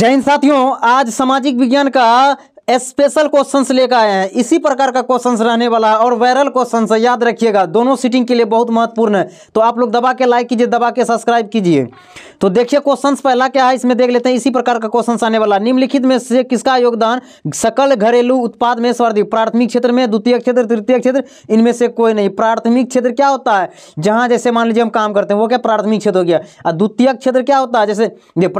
जय हिंद साथियों आज सामाजिक विज्ञान का स्पेशल क्वेश्चंस लेकर आए हैं इसी प्रकार का क्वेश्चंस रहने वाला है और वायरल क्वेश्चंस है याद रखिएगा दोनों सीटिंग के लिए बहुत महत्वपूर्ण है तो आप लोग दबा के लाइक कीजिए दबा के सब्सक्राइब कीजिए तो देखिए क्वेश्चंस पहला क्या है इसमें देख लेते हैं इसी प्रकार का क्वेश्चन आने वाला निम्नलिखित में से किसका योगदान सकल घरेलू उत्पाद में सर्वाधिक प्राथमिक क्षेत्र में द्वितीय क्षेत्र तृतीय क्षेत्र इनमें से कोई नहीं प्राथमिक क्षेत्र क्या होता है जहां जैसे मान लीजिए हम काम करते हैं वो क्या प्राथमिक क्षेत्र हो गया और द्वितीय क्षेत्र क्या होता है जैसे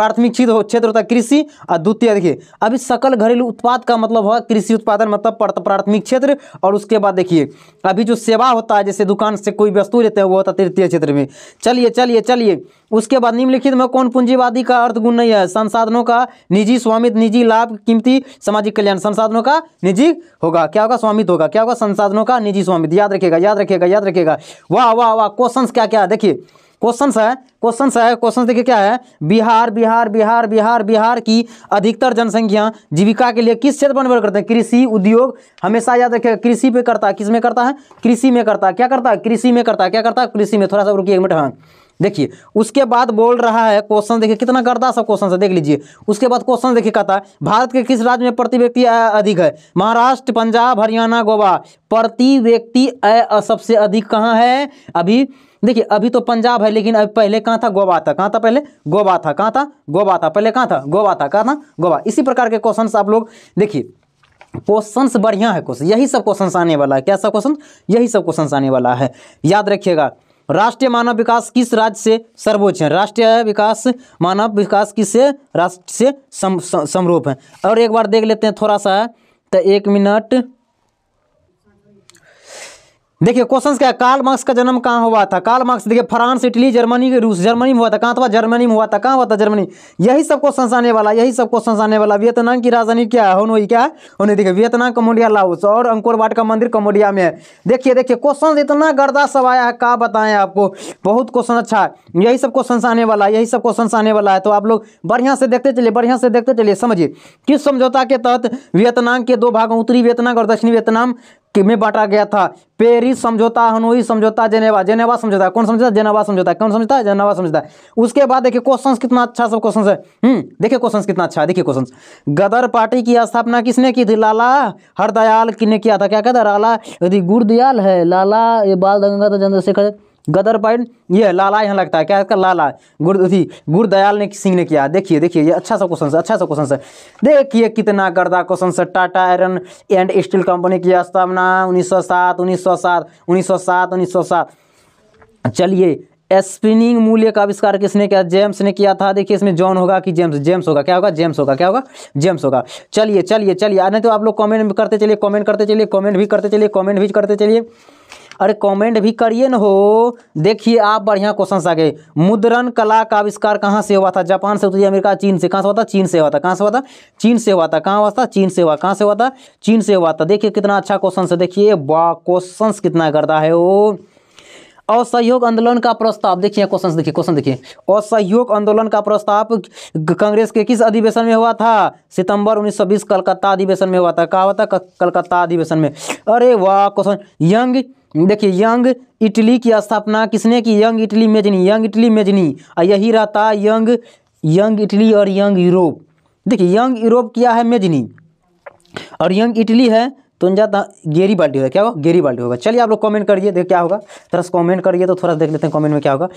प्राथमिक क्षेत्र होता है कृषि और द्वितीय देखिए अभी सकल घरेलू उत्पाद का मतलब हुआ कृषि उत्पादन मतलब प्राथमिक क्षेत्र और उसके बाद देखिए अभी जो सेवा होता है जैसे दुकान से कोई वस्तु लेते हैं वो होता है तृतीय क्षेत्र में चलिए चलिए चलिए उसके बाद निम्नलिखित में कौन पूंजीवादी का अर्थ गुण नहीं है संसाधनों का निजी स्वामित्व निजी लाभ कीमती सामाजिक कल्याण संसाधनों का निजी होगा क्या होगा स्वामित्व होगा क्या होगा संसाधनों का निजी स्वामित्व याद रखेगा याद रखेगा याद रखेगा वाह वाह वाह क्वेश्चन क्या क्या है देखिए क्वेश्चन है क्वेश्चन है क्वेश्चन देखिए क्या है बिहार बिहार बिहार बिहार बिहार की अधिकतर जनसंख्या जीविका के लिए किस क्षेत्र पर निर्भर करते हैं कृषि उद्योग हमेशा याद रखेगा कृषि पे करता है किस में करता है कृषि में करता है क्या करता है कृषि में करता है क्या करता है कृषि में थोड़ा सा रुकी एक मिनट हाँ देखिए उसके बाद बोल रहा है क्वेश्चन देखिए कितना गर्दा सा क्वेश्चन देख लीजिए उसके बाद क्वेश्चन देखिए कहता है भारत के किस राज्य में प्रति व्यक्ति आय अधिक है महाराष्ट्र पंजाब हरियाणा गोवा प्रति व्यक्ति आय सबसे अधिक कहाँ है अभी देखिए अभी तो पंजाब है लेकिन अभी पहले कहाँ था गोवा था कहाँ था पहले गोवा था कहाँ था गोवा था पहले कहाँ था गोवा था कहाँ था गोवा इसी प्रकार के क्वेश्चन आप लोग देखिए क्वेश्चंस बढ़िया है क्वेश्चन यही सब क्वेश्चन आने वाला है क्या सब क्वेश्चन यही सब क्वेश्चन आने वाला है याद रखिएगा राष्ट्रीय मानव विकास किस राज्य से सर्वोच्च है राष्ट्रीय विकास मानव विकास किस राष्ट्र से समरूप है और एक बार देख लेते हैं थोड़ा सा है तो एक मिनट देखिए क्वेश्चन क्या कार्ल मार्क्स का जन्म कहाँ हुआ था कार्ल मार्क्स देखिए फ्रांस इटली जर्मनी रूस जर्मनी में हुआ था कहाँ था जर्मनी में हुआ था कहाँ हुआ था जर्मनी यही सब क्वेश्चन आने वाला यही सब क्वेश्चन आने वाला वियतनाम की राजधानी क्या है उन्होंने क्या है उन्हें देखिए वियतनाम कमोडिया लाउस और अंकोरवाट का मंदिर कमोडिया में है देखिए देखिए क्वेश्चन इतना गर्दा सब आया है कहा बताएं आपको बहुत क्वेश्चन अच्छा है यही सब क्वेश्चन आने वाला यही सब क्वेश्चन आने वाला है तो आप लोग बढ़िया से देखते चलिए बढ़िया से देखते चलिए समझिए किस समझौता के तहत वियतनाम के दो भाग उत्तरी वियतनाम और दक्षिणी वियतनाम में बांटा गया था पेरिस समझौता हनोई समझौता जेनेवा जेनेवा समझौता कौन समझौता जेनेवा समझौता कौन समझौता है जेनेवा समझौता उसके बाद देखिए क्वेश्चन कितना अच्छा सब क्वेश्चन है हम्म देखिए क्वेश्चन कितना अच्छा है देखिए क्वेश्चन गदर पार्टी की स्थापना किसने की थी लाला हरदयाल ने किया था क्या कहता लाला यदि गुरदयाल है लाला ये बाल गंगाधर चंद्रशेखर गदर पाइन ये लाला यहाँ लगता है क्या इसका लाला गुर अथी गुरदयाल ने सिंह ने किया देखिए देखिए ये अच्छा सा क्वेश्चन है अच्छा सा क्वेश्चन है देखिए कितना गर्दा क्वेश्चन है Tata iron and steel company की स्थापना 1907 1907 1907 1907 चलिए स्पिनिंग मूल्य का आविष्कार किसने किया जेम्स ने किया था देखिए इसमें जॉन होगा कि जेम्स जेम्स होगा क्या होगा जेम्स होगा क्या होगा जेम्स होगा चलिए चलिए चलिए नहीं तो आप लोग कमेंट करते चलिए कमेंट करते चलिए कमेंट भी करते चलिए कमेंट भी करते चलिए अरे कमेंट भी करिए ना हो देखिए आप बढ़िया क्वेश्चन आगे मुद्रण कला का आविष्कार कहाँ से हुआ था जापान से उत्तरी अमेरिका चीन से कहाँ से हुआ था चीन से हुआ था कहाँ से हुआ था चीन से हुआ था कहाँ हुआ था चीन से हुआ कहाँ से हुआ था चीन से हुआ था देखिए कितना अच्छा क्वेश्चन है देखिए क्वेश्चन कितना करता है वो असहयोग आंदोलन का प्रस्ताव देखिए क्वेश्चन देखिए क्वेश्चन देखिए असहयोग आंदोलन का प्रस्ताव कांग्रेस के किस अधिवेशन में हुआ था सितंबर 1920 कलकत्ता अधिवेशन में हुआ था कहा हुआ था कलकत्ता अधिवेशन में अरे वाह क्वेश्चन यंग देखिए यंग इटली की स्थापना किसने की Young Italy Mazzini Young Italy Mazzini और यही रहता यंग यंग इटली और यंग यूरोप देखिए यंग यूरोप क्या है मेजनी और यंग इटली है तो जाता गेरी बाल्टी होगा क्या होगा गेरी बाल्टी होगा चलिए आप लोग कमेंट करिए देखिए क्या होगा थोड़ा सा कॉमेंट करिए तो थोड़ा देख लेते हैं कमेंट में क्या होगा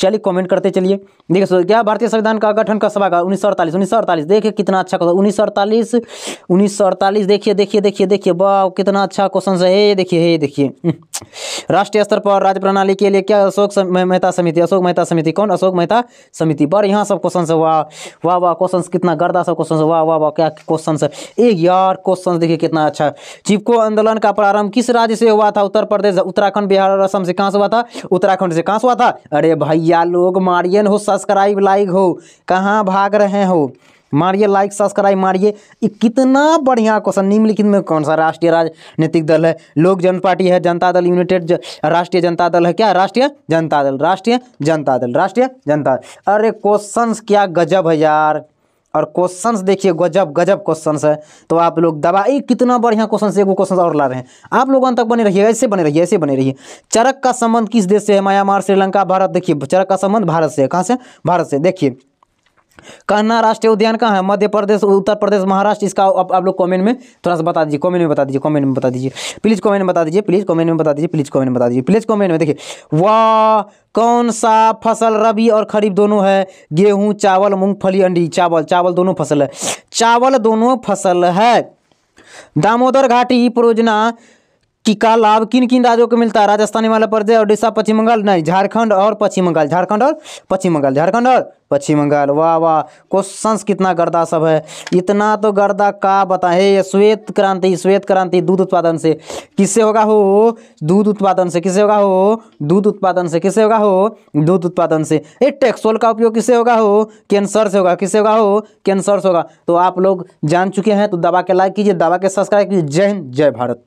चलिए कमेंट करते चलिए देखिए सो क्या भारतीय संविधान का गठन का सभा का उन्नीस सौ अड़तालीस उन्नीस सौ अड़तालीस देखिए कितना अच्छा क्वेश्चन उन्नीस सौ अड़तालीस उन्नीस सौ अड़तालीस देखिए देखिए देखिए देखिए वाह कितना अच्छा क्वेश्चन है ये देखिए ये देखिए राष्ट्रीय स्तर पर राज्य प्रणाली के लिए क्या अशोक मेहता समिति अशोक मेहता समिति कौन अशोक मेहता समिति बार यहाँ सब क्वेश्चन है वाह वाह वाह क्वेश्चन कितना गर्दा सब क्वेश्चन वाह वाह वाह क्या क्वेश्चन है एक यार क्वेश्चन देखिए कितना अच्छा चिपको आंदोलन का प्रारंभ किस राज्य से हुआ था उत्तर प्रदेश उत्तराखंड बिहार और असम से कहाँ से हुआ था उत्तराखंड से कहाँ से हुआ था अरे भैया लोग मारियन हो सब्सक्राइब लाइक हो कहाँ भाग रहे हो मारिए लाइक सब्सक्राइब मारिए कितना बढ़िया क्वेश्चन निम्नलिखित में कौन सा राष्ट्रीय राजनीतिक दल है लोक जन पार्टी है जनता दल यूनाइटेड राष्ट्रीय जनता दल है क्या राष्ट्रीय जनता दल राष्ट्रीय जनता दल राष्ट्रीय जनता दल अरे क्वेश्चन क्या गजब है यार और क्वेश्चंस देखिए गजब गजब क्वेश्चंस है तो आप लोग दबाई कितना बढ़िया क्वेश्चन वो क्वेश्चन और ला रहे हैं आप लोग अंत तक बने रहिए ऐसे बने रहिए ऐसे बने रहिए चरक का संबंध किस देश से है म्यांमार श्रीलंका भारत देखिए चरक का संबंध भारत से है कहाँ से भारत से देखिए कान्हा राष्ट्रीय उद्यान कहाँ है मध्य प्रदेश उत्तर प्रदेश महाराष्ट्र इसका आप, आप लोग कमेंट में थोड़ा सा बता दीजिए कमेंट में बता दीजिए कमेंट में बता दीजिए प्लीज़ कमेंट में बता दीजिए प्लीज़ कमेंट में बता दीजिए प्लीज़ कमेंट में बता दीजिए प्लीज़ कमेंट में देखिए वाह कौन सा फसल रबी और खरीफ दोनों है गेहूँ चावल मूँगफली अंडी चावल चावल दोनों फसल है चावल दोनों फसल है दामोदर घाटी परियोजना कि का लाभ किन किन राज्यों को मिलता है राजस्थान हिमालय प्रदेश उड़ीसा पश्चिम बंगाल नहीं झारखंड और पश्चिम बंगाल झारखंड और पश्चिम बंगाल झारखंड और पश्चिम बंगाल वाह वाह क्वेश्चन कितना गर्दा सब है इतना तो गर्दा का बताए श्वेत क्रांति श्वेत क्रांति दूध उत्पादन से किससे होगा हो दूध उत्पादन से किससे होगा हो दूध उत्पादन से किससे होगा हो दूध उत्पादन से ये टेक्सोल का उपयोग किससे होगा हो कैंसर से होगा किससे होगा हो कैंसर से होगा तो आप लोग जान चुके हैं तो दवा के लाइक कीजिए दवा के सब्सक्राइब कीजिए जय हिंद जय भारत